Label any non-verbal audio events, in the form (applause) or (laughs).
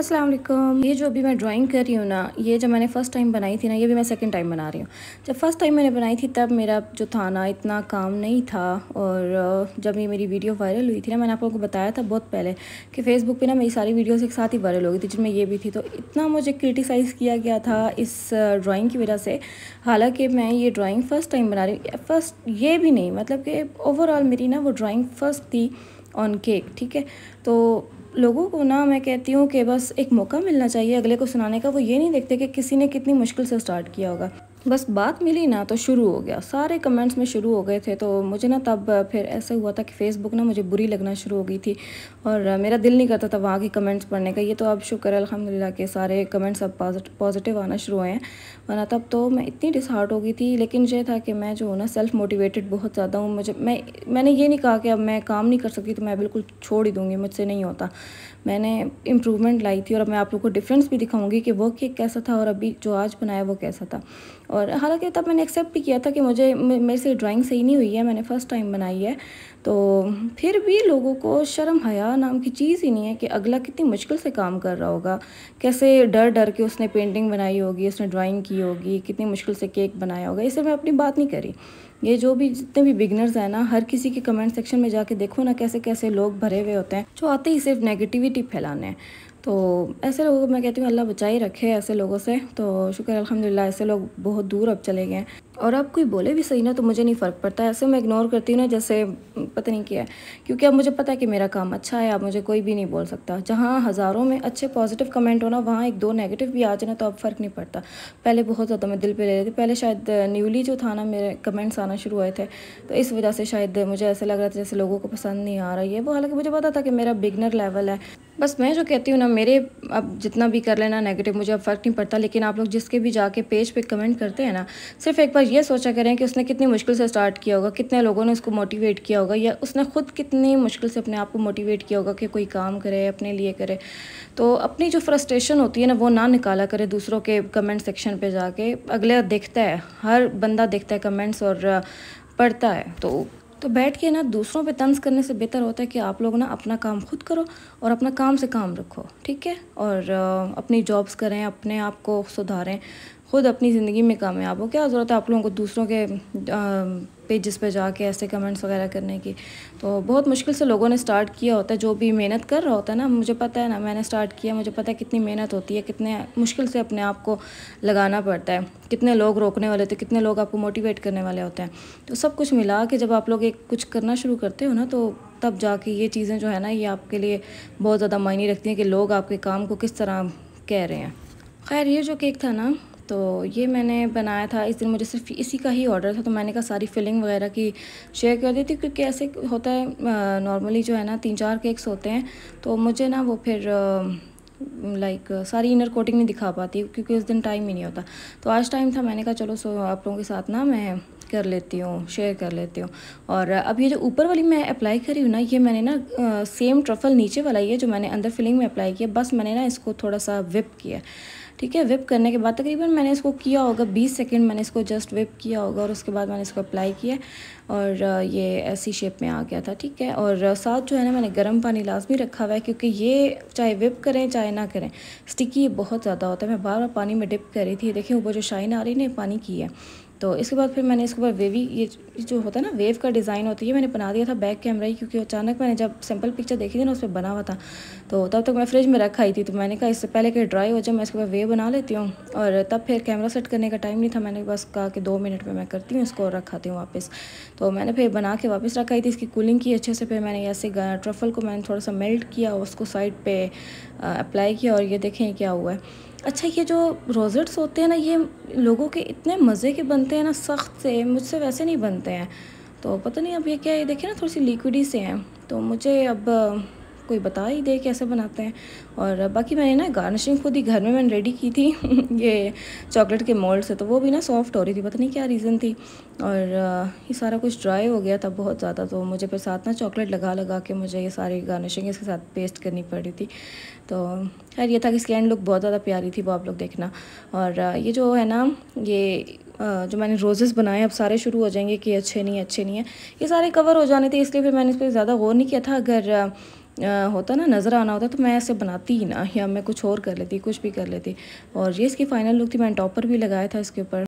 असलम ये जो अभी मैं ड्राइंग कर रही हूँ ना ये जब मैंने फ़र्स्ट टाइम बनाई थी ना ये भी मैं सेकंड टाइम बना रही हूँ जब फर्स्ट टाइम मैंने बनाई थी तब मेरा जो था ना इतना काम नहीं था और जब ये मेरी वीडियो वायरल हुई थी ना मैंने आप लोगों को बताया था बहुत पहले कि फेसबुक पे ना मेरी सारी वीडियोज़ एक साथ ही वायरल हो गई थी जिनमें ये भी थी तो इतना मुझे क्रिटिसाइज़ किया गया था इस ड्राॅइंग की वजह से हालाँकि मैं ये ड्राॅइंग फ़र्स्ट टाइम बना रही हूँ फर्स्ट ये भी नहीं मतलब कि ओवरऑल मेरी ना वो ड्राॅइंग फर्स्ट थी ऑन केक ठीक है तो लोगों को ना मैं कहती हूँ कि बस एक मौका मिलना चाहिए अगले को सुनाने का वो ये नहीं देखते कि किसी ने कितनी मुश्किल से स्टार्ट किया होगा बस बात मिली ना तो शुरू हो गया सारे कमेंट्स में शुरू हो गए थे तो मुझे ना तब फिर ऐसा हुआ था कि फ़ेसबुक ना मुझे बुरी लगना शुरू हो गई थी और मेरा दिल नहीं करता था वहाँ के कमेंट्स पढ़ने का ये तो अब शुक्र है अलहमदिल्ला के सारे कमेंट्स अब पॉजिटिव आना शुरू हुए हैं वरना तब तो मैं इतनी डिसहार्ट हो गई थी लेकिन ये था कि मैं जो हूँ ना सेल्फ़ मोटिवेटेड बहुत ज़्यादा हूँ मुझे मैं मैंने ये नहीं कहा कि अब मैं काम नहीं कर सकती तो मैं बिल्कुल छोड़ ही दूँगी मुझसे नहीं होता मैंने इम्प्रूवमेंट लाई थी और मैं आप लोग को डिफरेंस भी दिखाऊँगी कि वो केक कैसा था और अभी जो आज बनाया वो कैसा था और हालांकि तब मैंने एक्सेप्ट भी किया था कि मुझे मेरे से ड्राइंग सही नहीं हुई है मैंने फ़र्स्ट टाइम बनाई है तो फिर भी लोगों को शर्म हया नाम की चीज़ ही नहीं है कि अगला कितनी मुश्किल से काम कर रहा होगा कैसे डर डर के उसने पेंटिंग बनाई होगी उसने ड्राइंग की होगी कितनी मुश्किल से केक बनाया होगा इसे मैं अपनी बात नहीं करी ये जो भी जितने भी बिगनर्स हैं ना हर किसी के कमेंट सेक्शन में जाके देखो ना कैसे कैसे लोग भरे हुए होते हैं जो आते ही सिर्फ नेगेटिविटी फैलाने हैं तो ऐसे लोगों को मैं कहती हूँ अल्लाह बचाई रखे ऐसे लोगों से तो शुक्र अल्हम्दुलिल्लाह ऐसे लोग बहुत दूर अब चले गए और आप कोई बोले भी सही ना तो मुझे नहीं फ़र्क पड़ता ऐसे मैं इग्नोर करती हूँ ना जैसे पता नहीं किया है क्योंकि अब मुझे पता है कि मेरा काम अच्छा है आप मुझे कोई भी नहीं बोल सकता जहाँ हज़ारों में अच्छे पॉजिटिव कमेंट होना वहाँ एक दो नेगेटिव भी आ जाना तो अब फ़र्क नहीं पड़ता पहले बहुत ज़्यादा मैं दिल पर ले रही थी पहले शायद न्यूली जो था ना मेरे कमेंट्स आना शुरू हुए थे तो इस वजह से शायद मुझे ऐसा लग रहा था जैसे लोगों को पसंद नहीं आ रही है वो हालांकि मुझे पता था कि मेरा बिगनर लेवल है बस मैं जो कहती हूँ ना मेरे अब जितना भी कर लेना नेगेटिव मुझे अब फ़र्क नहीं पड़ता लेकिन आप लोग जिसके भी जाके पेज पे कमेंट करते हैं ना सिर्फ एक बार ये सोचा करें कि उसने कितनी मुश्किल से स्टार्ट किया होगा कितने लोगों ने उसको मोटिवेट किया होगा या उसने ख़ुद कितनी मुश्किल से अपने आप को मोटिवेट किया होगा कि कोई काम करे अपने लिए करे तो अपनी जो फ्रस्ट्रेशन होती है ना वो ना निकाला करे दूसरों के कमेंट सेक्शन पर जाके अगले देखता है हर बंदा देखता है कमेंट्स और पढ़ता है तो तो बैठ के ना दूसरों पे तंज करने से बेहतर होता है कि आप लोग ना अपना काम खुद करो और अपना काम से काम रखो ठीक है और अपनी जॉब्स करें अपने आप को सुधारें खुद अपनी ज़िंदगी में कामयाब हो क्या ज़रूरत है आप लोगों को दूसरों के आ, पेजेस पे जाके ऐसे कमेंट्स वगैरह करने की तो बहुत मुश्किल से लोगों ने स्टार्ट किया होता है जो भी मेहनत कर रहा होता है ना मुझे पता है ना मैंने स्टार्ट किया मुझे पता है कितनी मेहनत होती है कितने मुश्किल से अपने आप को लगाना पड़ता है कितने लोग रोकने वाले होते हैं कितने लोग आपको मोटिवेट करने वाले होते हैं तो सब कुछ मिला के जब आप लोग एक कुछ करना शुरू करते हो ना तो तब जाके ये चीज़ें जो है ना ये आपके लिए बहुत ज़्यादा मायने रखती हैं कि लोग आपके काम को किस तरह कह रहे हैं खैर ये जो केक था ना तो ये मैंने बनाया था इस दिन मुझे सिर्फ इसी का ही ऑर्डर था तो मैंने कहा सारी फिलिंग वगैरह की शेयर कर दी थी क्योंकि ऐसे होता है नॉर्मली जो है ना तीन चार केक्स होते हैं तो मुझे ना वो फिर लाइक like, सारी इनर कोटिंग नहीं दिखा पाती क्योंकि उस दिन टाइम ही नहीं होता तो आज टाइम था मैंने कहा चलो सो आप लोगों के साथ ना मैं कर लेती हूँ शेयर कर लेती हूँ और अब ये जो ऊपर वाली मैं अप्लाई करी हूँ ना ये मैंने ना सेम ट्रफल नीचे वाला ये जो मैंने अंदर फिलिंग में अप्लाई किया बस मैंने ना इसको थोड़ा सा विप किया ठीक है विप करने के बाद तकरीबन मैंने इसको किया होगा 20 सेकंड मैंने इसको जस्ट विप किया होगा और उसके बाद मैंने इसको अप्लाई किया और ये ऐसी शेप में आ गया था ठीक है और साथ जो है ना मैंने गर्म पानी लाजमी रखा हुआ है क्योंकि ये चाहे विप करें चाहे ना करें स्टिकी बहुत ज़्यादा होता है मैं बार बार पानी में डिप कर रही थी देखिए ऊपर जो शाइन आ रही है पानी की है तो इसके बाद फिर मैंने इसके ऊपर वेवी ये जो होता है ना वेव का डिज़ाइन होती है मैंने बना दिया था बैक कैमरा ही क्योंकि अचानक मैंने जब सिंपल पिक्चर देखी थी ना उस पर बना हुआ था तो तब तक मैं फ्रिज में रखा ही थी तो मैंने कहा इससे पहले कि ड्राई हो जाए मैं इसके ऊपर वेव बना लेती हूँ और तब फिर कैमरा सेट करने का टाइम नहीं था मैंने बस कहा कि दो मिनट में मैं करती हूँ इसको और रखाती हूँ वापस तो मैंने फिर बना के वापस रखाई थी इसकी कूलिंग की अच्छे से फिर मैंने ऐसे ट्रफल को मैंने थोड़ा सा मेल्ट किया उसको साइड पर अप्लाई किया और ये देखें क्या हुआ है अच्छा ये जो रोज़ट्स होते हैं ना ये लोगों के इतने मज़े के बनते हैं ना सख्त से मुझसे वैसे नहीं बनते हैं तो पता नहीं अब ये क्या है देखिए ना थोड़ी सी लिक्विडी से हैं तो मुझे अब कोई बता ही दे कैसे बनाते हैं और बाकी मैंने ना गार्निशिंग खुद ही घर में मैंने रेडी की थी (laughs) ये चॉकलेट के मोल्ड से तो वो भी ना सॉफ्ट हो रही थी पता नहीं क्या रीज़न थी और ये सारा कुछ ड्राई हो गया था बहुत ज़्यादा तो मुझे फिर साथ ना चॉकलेट लगा लगा के मुझे ये सारी गार्निशिंग इसके साथ पेस्ट करनी पड़ रही थी तो खैर ये था कि इसकी एंड लुक बहुत ज़्यादा प्यारी थी वो आप लोग देखना और ये जो है ना ये जो मैंने रोजेस बनाए अब सारे शुरू हो जाएंगे कि अच्छे नहीं अच्छे नहीं है ये सारे कवर हो जाने थे इसलिए फिर मैंने इस पर ज़्यादा गौर नहीं किया था अगर होता ना नज़र आना होता तो मैं ऐसे बनाती ही ना या मैं कुछ और कर लेती कुछ भी कर लेती और ये इसकी फ़ाइनल लुक थी मैंने टॉपर भी लगाया था इसके ऊपर